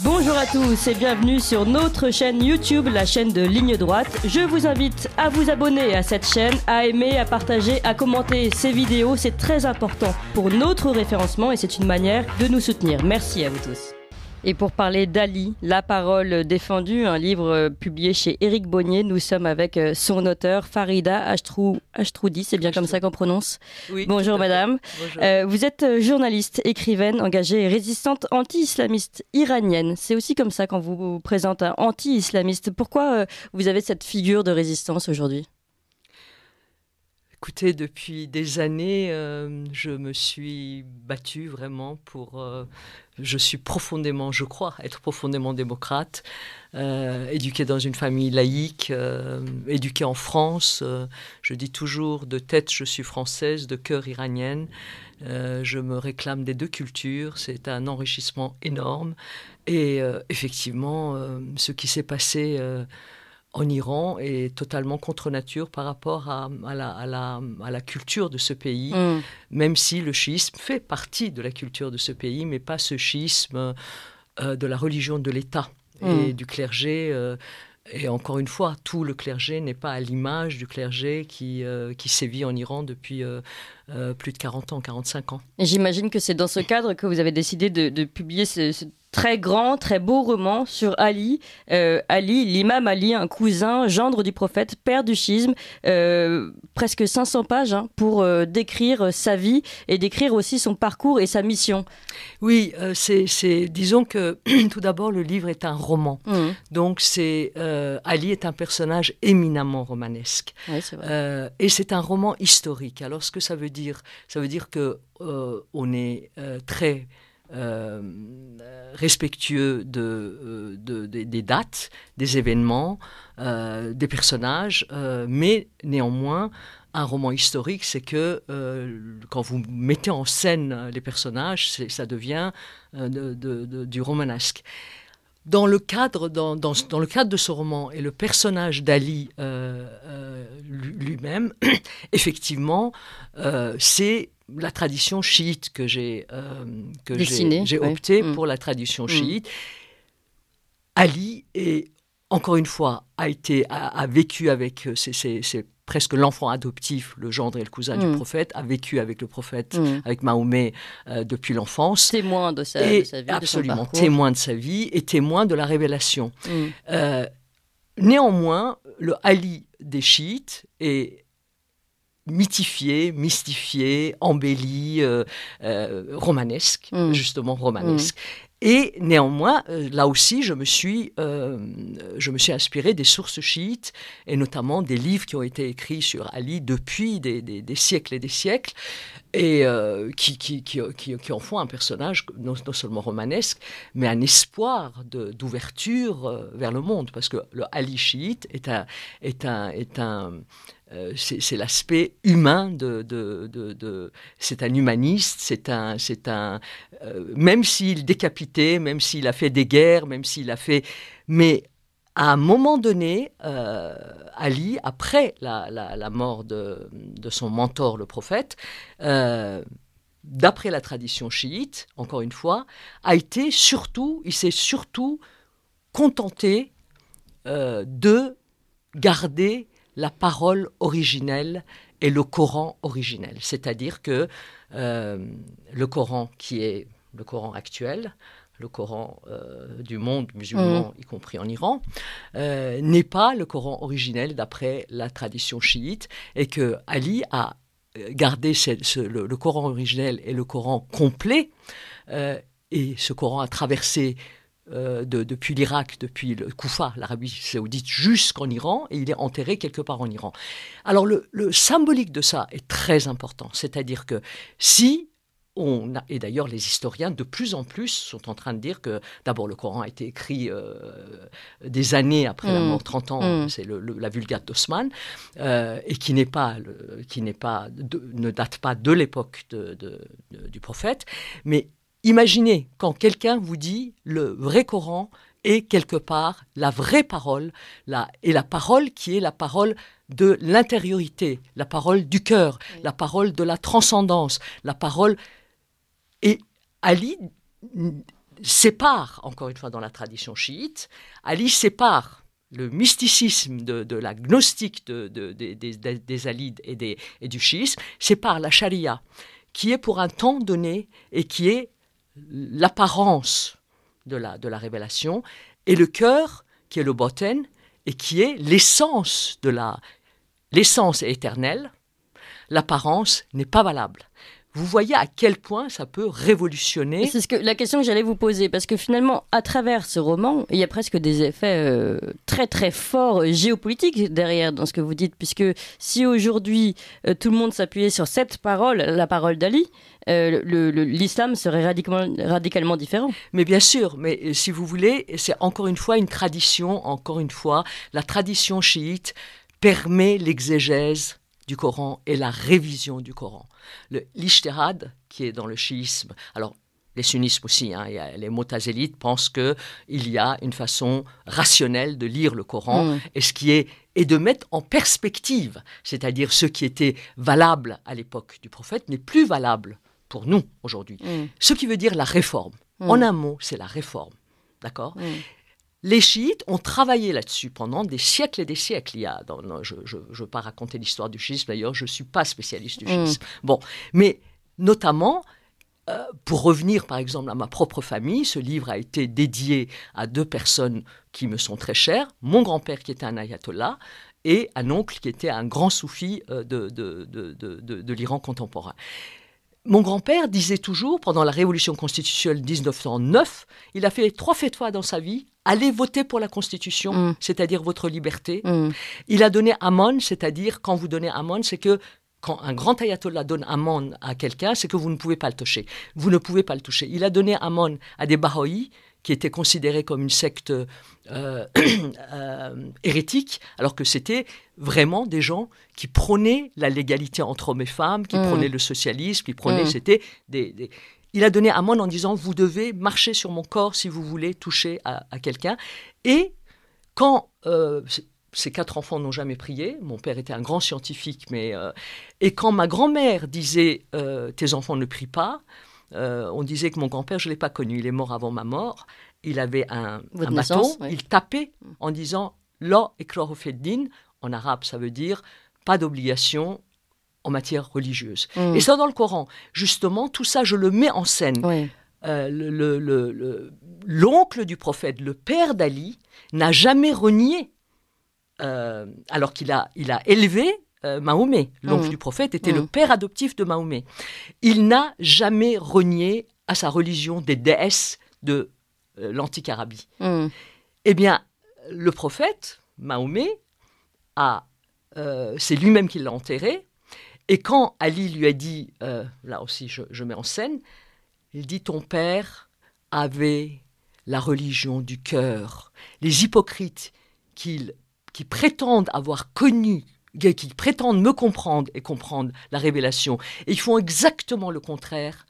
Bonjour à tous et bienvenue sur notre chaîne YouTube, la chaîne de Ligne Droite. Je vous invite à vous abonner à cette chaîne, à aimer, à partager, à commenter ces vidéos. C'est très important pour notre référencement et c'est une manière de nous soutenir. Merci à vous tous. Et pour parler d'Ali, La parole défendue, un livre euh, publié chez Éric Bonnier, nous sommes avec euh, son auteur Farida Ashtrou, Ashtroudi, c'est bien comme ça qu'on prononce. Oui, Bonjour madame. Bonjour. Euh, vous êtes journaliste, écrivaine, engagée et résistante anti-islamiste iranienne. C'est aussi comme ça qu'on vous présente un anti-islamiste. Pourquoi vous avez cette figure de résistance aujourd'hui Écoutez, depuis des années, euh, je me suis battue vraiment pour. Euh, je suis profondément, je crois, être profondément démocrate, euh, éduquée dans une famille laïque, euh, éduquée en France. je dis toujours de tête, je suis française, de cœur iranienne. je me réclame des deux cultures. C'est un enrichissement énorme. Et effectivement, ce qui s'est passé en Iran est totalement contre nature par rapport à, à, la, culture de ce pays, mm. même si le chiisme fait partie de la culture de ce pays, mais pas ce chiisme euh, de la religion de l'État mm. et du clergé. Euh, et encore une fois, tout le clergé n'est pas à l'image du clergé qui, euh, qui sévit en Iran depuis euh, plus de 40 ans, 45 ans. J'imagine que c'est dans ce cadre que vous avez décidé de, publier ce, très grand, très beau roman sur Ali. Euh, Ali, l'imam Ali, un cousin, gendre du prophète, père du schisme. Euh, presque 500 pages hein, pour décrire sa vie et décrire aussi son parcours et sa mission. Oui, c'est, disons que tout d'abord, le livre est un roman. Mmh. Donc c'est, Ali est un personnage éminemment romanesque. et c'est un roman historique. Alors ce que ça veut dire Ça veut dire que euh, on est euh, très euh, respectueux de, des dates, des événements, des personnages, mais néanmoins un roman historique, c'est que quand vous mettez en scène les personnages, ça devient du romanesque dans le cadre, dans, le cadre de ce roman et le personnage d'Ali euh, euh, lui-même, effectivement, euh, c'est la tradition chiite que j'ai que j'ai opté mm. pour la tradition mm. chiite. Ali encore une fois a été a, vécu avec ses, ses, presque l'enfant adoptif, le gendre et le cousin du mm. prophète, a vécu avec le prophète, mm. avec Mahomet euh, depuis l'enfance. Témoin de sa, de vie. Absolument, témoin de sa vie et témoin de la révélation. Mm. Euh, néanmoins, le Ali des chiites est mythifié, mystifié, embelli, euh, romanesque, justement romanesque. Et néanmoins, euh, là aussi, je me suis, euh, je me suis inspiré des sources chiites, et notamment des livres qui ont été écrits sur Ali depuis des, siècles et des siècles, et euh, qui, qui, qui, qui, en font un personnage non, seulement romanesque, mais un espoir d'ouverture euh, vers le monde, parce que le Ali chiite est un, est un, est un euh, c'est l'aspect humain de, c'est un humaniste, c'est un, c'est un, euh, même s'il décapitait, même s'il a fait des guerres, même s'il a fait, mais à un moment donné, euh, Ali, après la, mort de, son mentor, le prophète, d'après la tradition chiite, encore une fois, a été surtout, il s'est surtout contenté de garder la parole originelle et le Coran originel. C'est-à-dire que euh, le Coran qui est le Coran actuel, le Coran euh, du monde musulman, mm. y compris en Iran, euh, n'est pas le Coran originel d'après la tradition chiite et que Ali a gardé le, Coran originel et le Coran complet. et ce Coran a traversé euh, depuis l'Irak, depuis le Koufa, l'Arabie saoudite, jusqu'en Iran, et il est enterré quelque part en Iran. Alors le, symbolique de ça est très important, c'est-à-dire que si on a, et d'ailleurs les historiens de plus en plus sont en train de dire que d'abord le Coran a été écrit euh, des années après la mm. mort, 30 ans, mm. c'est la Vulgate d'Osman, euh, et qui n'est pas, qui n'est pas ne date pas de l'époque de, du prophète, mais Imaginez quand quelqu'un vous dit le vrai Coran est quelque part la vraie parole, la, et la parole qui est la parole de l'intériorité, la parole du cœur, la parole de la transcendance, la parole... Et Ali sépare, encore une fois dans la tradition chiite, Ali sépare le mysticisme de, la gnostique des Alides et, des, du chiisme, sépare la charia, qui est pour un temps donné et qui est l'apparence de la, révélation, et le cœur, qui est le boten, et qui est l'essence de la... L'essence est éternelle, l'apparence n'est pas valable vous voyez à quel point ça peut révolutionner. C'est ce que, la question que j'allais vous poser, parce que finalement, à travers ce roman, il y a presque des effets euh, très très forts euh, géopolitiques derrière dans ce que vous dites, puisque si aujourd'hui euh, tout le monde s'appuyait sur cette parole, la parole d'Ali, l'islam serait radicalement différent. Mais bien sûr, mais si vous voulez, c'est encore une fois une tradition, encore une fois, la tradition chiite permet l'exégèse du Coran et la révision du Coran. Le L'Ishtérad, qui est dans le chiisme, alors les sunnismes aussi, hein, les motazélites pensent qu'il y a une façon rationnelle de lire le Coran mm. et ce qui est et de mettre en perspective, c'est-à-dire ce qui était valable à l'époque du prophète n'est plus valable pour nous aujourd'hui. Mm. Ce qui veut dire la réforme. Mm. En un mot, c'est la réforme. D'accord les chiites ont travaillé là-dessus pendant des siècles et des siècles. Il y a, je ne veux pas raconter l'histoire du chiisme, d'ailleurs, je ne suis pas spécialiste du mm. chiisme. Bon, mais notamment, euh, pour revenir par exemple à ma propre famille, ce livre a été dédié à deux personnes qui me sont très chères, mon grand-père qui était un ayatollah et un oncle qui était un grand soufi euh, de l'Iran contemporain. Mon grand-père disait toujours, pendant la Révolution constitutionnelle 1909, il a fait trois fêtes fois dans sa vie, allez voter pour la Constitution, mm. c'est-à-dire votre liberté. Mm. Il a donné Amon c'est-à-dire quand vous donnez Amon », c'est que quand un grand ayatollah donne Amon » à quelqu'un, c'est que vous ne pouvez pas le toucher. Vous ne pouvez pas le toucher. Il a donné Amon » à des bahai qui était considéré comme une secte euh, euh, hérétique, alors que c'était vraiment des gens qui prônaient la légalité entre hommes et femmes, qui mm. prônaient le socialisme, qui prônaient, mm. c'était Il a donné à moi en disant, vous devez marcher sur mon corps si vous voulez toucher à, quelqu'un. Et quand euh, ces quatre enfants n'ont jamais prié. Mon père était un grand scientifique, mais et quand ma grand-mère disait tes enfants ne prient pas, euh, on disait que mon grand-père, je ne l'ai pas connu, il est mort avant ma mort. Il avait un, un bâton, il tapait en disant La et chlorophedine. En arabe, ça veut dire pas d'obligation en matière religieuse. Mm. Et ça, dans le Coran, justement, tout ça, je le mets en scène. Euh, l'oncle du prophète, le père d'Ali, n'a jamais renié, euh, alors qu'il a élevé euh, Mahomet. L'oncle mmh. du prophète était le mmh. père adoptif de Mahomet. Il n'a jamais renié à sa religion des déesses de euh, l'antique Arabie. Mmh. Eh bien, le prophète, Mahomet, a, euh, c'est lui-même qui l'a enterré. Et quand Ali lui a dit, là aussi je, je mets en scène, il dit Ton père avait la religion du cœur. Les hypocrites qui prétendent avoir connu qui prétendent me comprendre et comprendre la révélation, et ils font exactement le contraire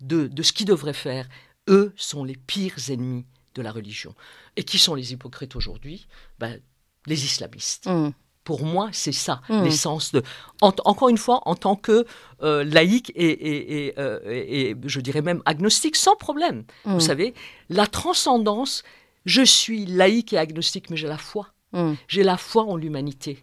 de, de ce qu'ils devraient faire, eux sont les pires ennemis de la religion. Et qui sont les hypocrites aujourd'hui ben, Les islamistes. Mm. Pour moi, c'est ça mm. l'essence de. encore une fois, en tant que euh, laïque et, euh, et, et, je dirais même agnostique, sans problème. Mm. Vous savez, la transcendance, je suis laïque et agnostique, mais j'ai la foi. J'ai la foi en l'humanité.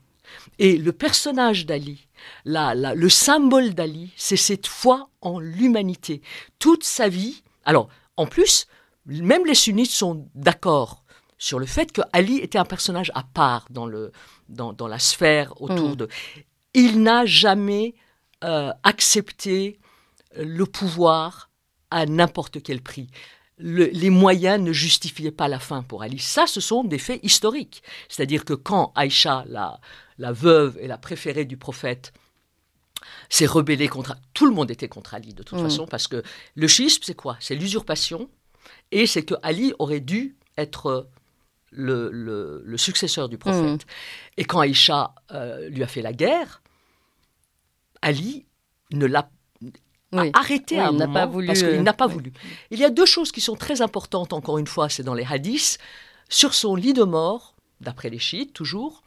Et le personnage d'Ali, la, le symbole d'Ali, c'est cette foi en l'humanité. Toute sa vie. Alors, en plus, même les sunnites sont d'accord sur le fait que Ali était un personnage à part dans, le, dans, la sphère autour mm. de. Il n'a jamais euh, accepté le pouvoir à n'importe quel prix. les moyens ne justifiaient pas la fin pour Ali. Ça, ce sont des faits historiques. C'est-à-dire que quand Aïcha, la, la veuve et la préférée du prophète, s'est rebellée contre. Tout le monde était contre Ali, de toute mm. façon, parce que le schisme, c'est quoi C'est l'usurpation, et c'est que Ali aurait dû être. Euh, le, successeur du prophète. Mm. Et quand Aïcha euh, lui a fait la guerre, Ali ne l'a arrêté à un pas voulu, parce qu'il euh, n'a pas voulu. Il y a deux choses qui sont très importantes, encore une fois, c'est dans les hadiths. Sur son lit de mort, d'après les chiites toujours.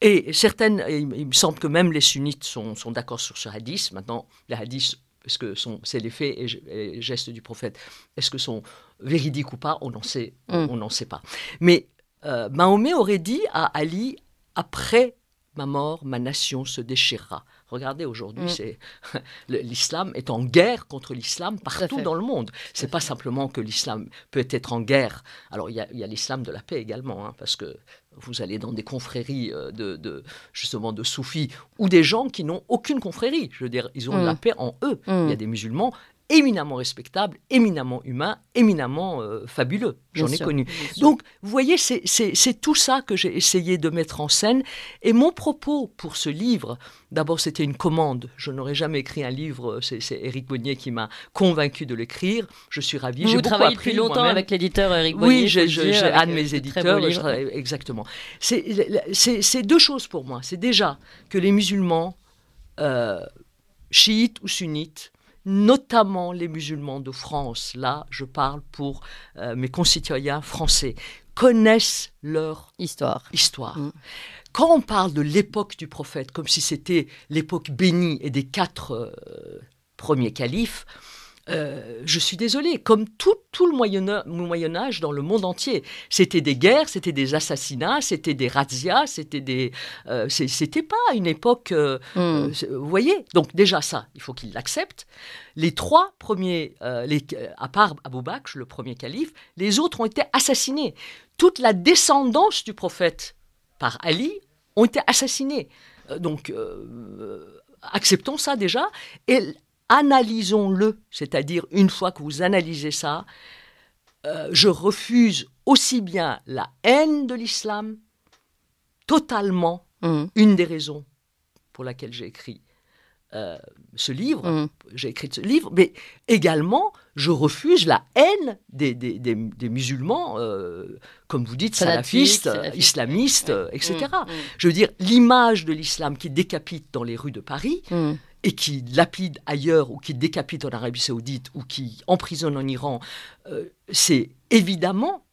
Et certaines, il me semble que même les sunnites sont, sont d'accord sur ce hadith. Maintenant, les hadiths, est que c'est les faits et, gestes du prophète, est-ce que sont véridiques ou pas On n'en sait, mm. on sait pas. Mais euh, Mahomet aurait dit à Ali après ma mort, ma nation se déchirera. Regardez, aujourd'hui, mm. c'est l'islam est en guerre contre l'islam partout dans le monde. C'est pas simplement que l'islam peut être en guerre. Alors, il y a, l'islam de la paix également, hein, parce que vous allez dans des confréries euh, de, justement de soufis ou des gens qui n'ont aucune confrérie. Je veux dire, ils ont la mm. paix en eux. Il y a mm. des musulmans éminemment respectable, éminemment humain, éminemment euh, fabuleux. J'en ai connu. Donc, vous voyez, c'est, tout ça que j'ai essayé de mettre en scène. Et mon propos pour ce livre, d'abord, c'était une commande. Je n'aurais jamais écrit un livre. Euh, c'est, c'est Éric Bonnier qui m'a convaincu de l'écrire. Je suis ravi. Vous, j'ai travaillez depuis longtemps avec l'éditeur Eric. Bonnier. Oui, j'ai, un euh, de mes éditeurs. exactement. C'est deux choses pour moi. C'est déjà que les musulmans, chiites ou sunnites, notamment les musulmans de France, là je parle pour euh, mes concitoyens français, connaissent leur histoire. histoire. Mm. Quand on parle de l'époque du prophète, comme si c'était l'époque bénie et des quatre euh, premiers califes, euh, je suis désolé, comme tout, tout le Moyen, Âge dans le monde entier, c'était des guerres, c'était des assassinats, c'était des razzias, c'était des, euh, c'était pas une époque, euh, hmm. vous voyez. Donc déjà ça, il faut qu'il l'accepte. Les trois premiers, à part Abou Bakr, le premier calife, les autres ont été assassinés. Toute la descendance du prophète par Ali ont été assassinés. Donc acceptons ça déjà et analysons-le, c'est-à-dire une fois que vous analysez ça, euh, je refuse aussi bien la haine de l'islam, totalement, mm. une des raisons pour laquelle j'ai écrit euh, ce livre, mm. j'ai écrit ce livre, mais également, je refuse la haine des, musulmans, euh, comme vous dites, salafistes, islamistes, mm. etc. Je veux dire, l'image de l'islam qui décapite dans les rues de Paris, et qui lapide ailleurs ou qui décapite en Arabie saoudite ou qui emprisonne en Iran, euh, c'est évidemment,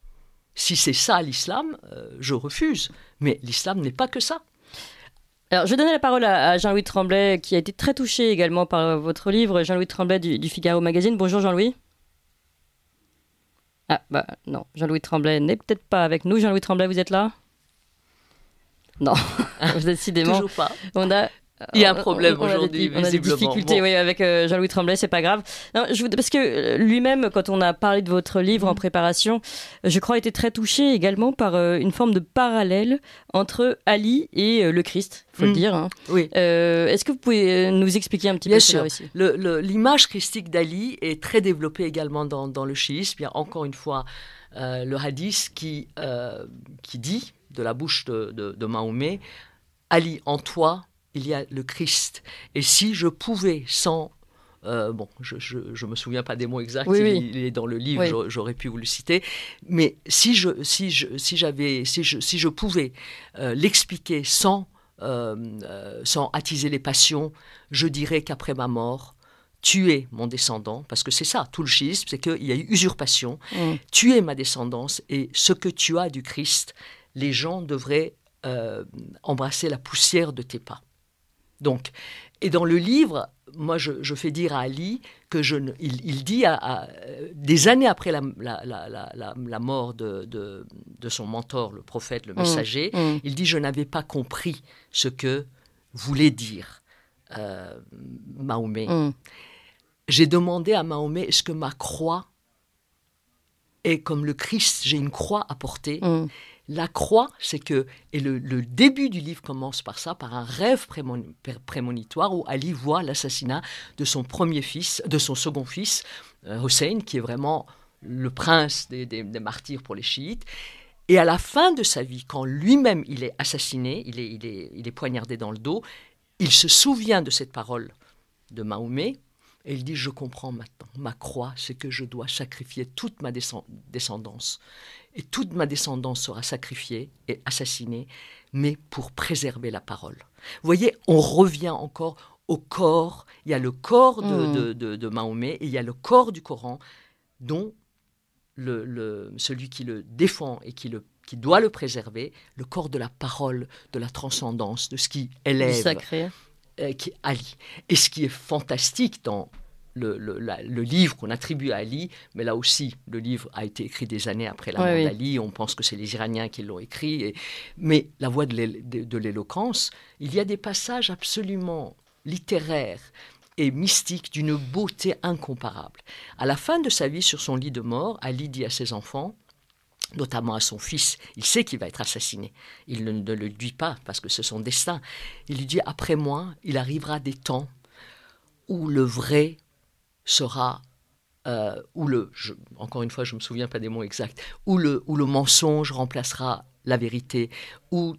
si c'est ça l'islam, euh, je refuse. Mais l'islam n'est pas que ça. Alors, je vais donner la parole à, Jean-Louis Tremblay, qui a été très touché également par euh, votre livre, Jean-Louis Tremblay du, Figaro Magazine. Bonjour Jean-Louis. Ah, bah non, Jean-Louis Tremblay n'est peut-être pas avec nous. Jean-Louis Tremblay, vous êtes là non, décidément. Toujours pas. On a il y a un euh, problème aujourd'hui. On a des difficultés avec euh, Jean-Louis Tremblay, c'est pas grave. je, parce que euh, lui-même, quand on a parlé de votre livre en mm-hmm. préparation, je crois était très touché également par une forme de parallèle entre Ali et le Christ, faut le mm. dire. Hein. Oui. Est-ce que vous pouvez nous expliquer un petit Bien peu sûr. L'image christique d'Ali est très développée également dans, le chiisme. Il y a encore une fois le hadith qui, qui dit, de la bouche de, de Mahomet, Ali en toi, il y a le Christ. Et si je pouvais, sans euh, bon, je ne me souviens pas des mots exacts, il, est dans le livre, j'aurais pu vous le citer, mais si je, si je, si j'avais, si je, pouvais euh, l'expliquer sans, euh, sans attiser les passions, je dirais qu'après ma mort, es mon descendant, parce que c'est ça, tout le schisme, c'est qu'il y a eu usurpation, mm. Tu es ma descendance et ce que tu as du Christ, les gens devraient embrasser la poussière de tes pas et dans le livre, moi, je, fais dire à Ali que je ne, il, dit à, des années après la, mort de, son mentor, le prophète, le mmh. messager, mmh. il dit je n'avais pas compris ce que voulait dire euh, Mahomet. Mmh. J'ai demandé à Mahomet est-ce que ma croix est comme le Christ, j'ai une croix à porter la croix, c'est que, et le, début du livre commence par ça, par un rêve prémonitoire où Ali voit l'assassinat de son premier fils, de son second fils, euh, Hussein, qui est vraiment le prince des, martyrs pour les chiites. Et à la fin de sa vie, quand lui-même il est assassiné, il est, il est poignardé dans le dos, il se souvient de cette parole de Mahomet et il dit Je comprends maintenant. Ma croix, c'est que je dois sacrifier toute ma descendance et toute ma descendance sera sacrifiée et assassinée, mais pour préserver la parole. Vous voyez, on revient encore au corps. Il y a le corps de, hmm. Mahomet et il y a le corps du Coran, dont celui qui le défend et qui, doit le préserver, le corps de la parole, de la transcendance, de ce qui élève, sacré. Euh, qui allie. Et ce qui est fantastique dans le, le, livre qu'on attribue à Ali, mais là aussi, le livre a été écrit des années après la mort d'Ali, on pense que c'est les Iraniens qui l'ont écrit, mais la voix de l'éloquence, il y a des passages absolument littéraires et mystiques d'une beauté incomparable. À la fin de sa vie, sur son lit de mort, Ali dit à ses enfants, notamment à son fils, il sait qu'il va être assassiné. Il ne, ne le dit pas parce que c'est son destin. Il lui dit Après moi, il arrivera des temps où le vrai sera euh, où le, encore une fois, je ne me souviens pas des mots exacts, où le, où le mensonge remplacera la vérité, où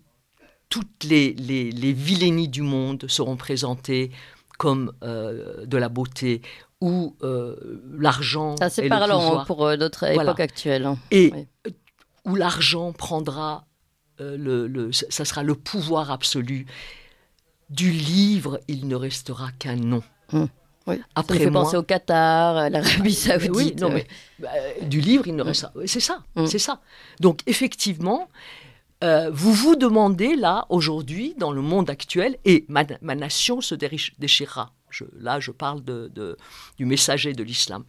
toutes les, les, les du monde seront présentées comme euh, de la beauté, où euh, l'argent. C'est parlant hein, pour euh, notre époque actuelle. Hein. Et où l'argent prendra, euh, le, le, ça sera le pouvoir absolu. Du livre, il ne restera qu'un nom. Hum. Après, fait penser au Qatar, euh, l'Arabie bah, bah, Saoudite. Oui, euh. mais, bah, du livre, il ne reste mm. C'est ça, mm. c'est ça. Donc, effectivement, euh, vous vous demandez là, aujourd'hui, dans le monde actuel, et ma, nation se déchirera. Je, là, je parle de, du messager de l'islam.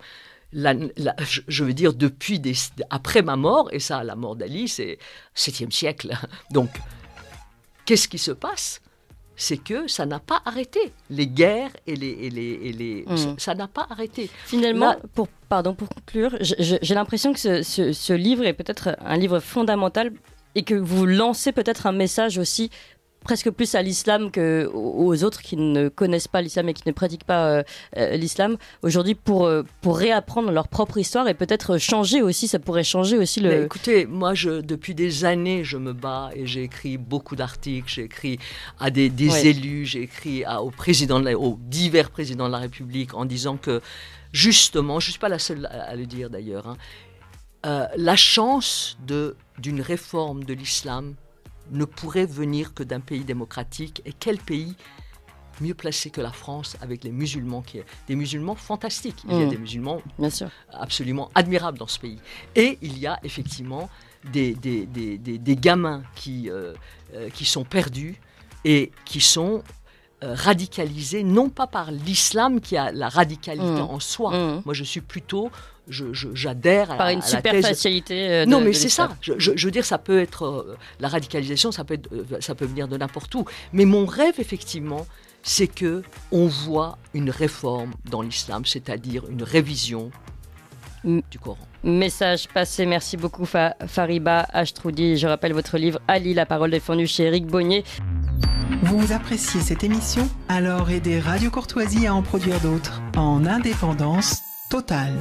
je veux dire, depuis après ma mort, et ça, la mort d'Ali, c'est 7e siècle. Donc, qu'est-ce qui se passe c'est que ça n'a pas arrêté. Les guerres et les. Et les, hmm. Ça n'a pas arrêté. Finalement, pour, pardon, pour conclure, j'ai l'impression que ce, ce, ce livre est peut-être un livre fondamental et que vous lancez peut-être un message aussi presque plus à l'islam que aux autres qui ne connaissent pas l'islam et qui ne pratiquent pas euh, euh, l'islam aujourd'hui pour euh, pour réapprendre leur propre histoire et peut-être changer aussi ça pourrait changer aussi le écoutez moi je depuis des années je me bats et j'ai écrit beaucoup d'articles j'ai écrit à des, élus j'ai écrit au président aux divers présidents de la République en disant que justement je suis pas la seule à, le dire d'ailleurs hein, la chance de d'une réforme de l'islam ne pourrait venir que d'un pays démocratique. Et quel pays mieux placé que la France avec les musulmans, qui des musulmans fantastiques. Il y a mm. des musulmans Bien absolument admirables dans ce pays. Et il y a effectivement des, des, gamins qui, euh, euh, qui sont perdus et qui sont euh, radicalisés, non pas par l'islam qui a la radicalité mm. en soi. Mm. Moi, je suis plutôt j'adhère à, Par une la super euh, non, mais c'est ça. Je, veux dire, ça peut être euh, la radicalisation, ça peut, être, euh, ça peut venir de n'importe où. Mais mon rêve, effectivement, c'est que on voit une réforme dans l'islam, c'est-à-dire une révision du Coran. Message passé. Merci beaucoup, Fariba Ashtroudi. Je rappelle votre livre Ali, la parole défendue chez Eric Bonnier. Vous appréciez cette émission Alors aidez Radio Courtoisie à en produire d'autres en indépendance totale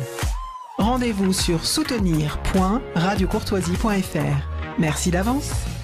rendez-vous sur soutenir.radiocourtoisie.fr. Merci d'avance.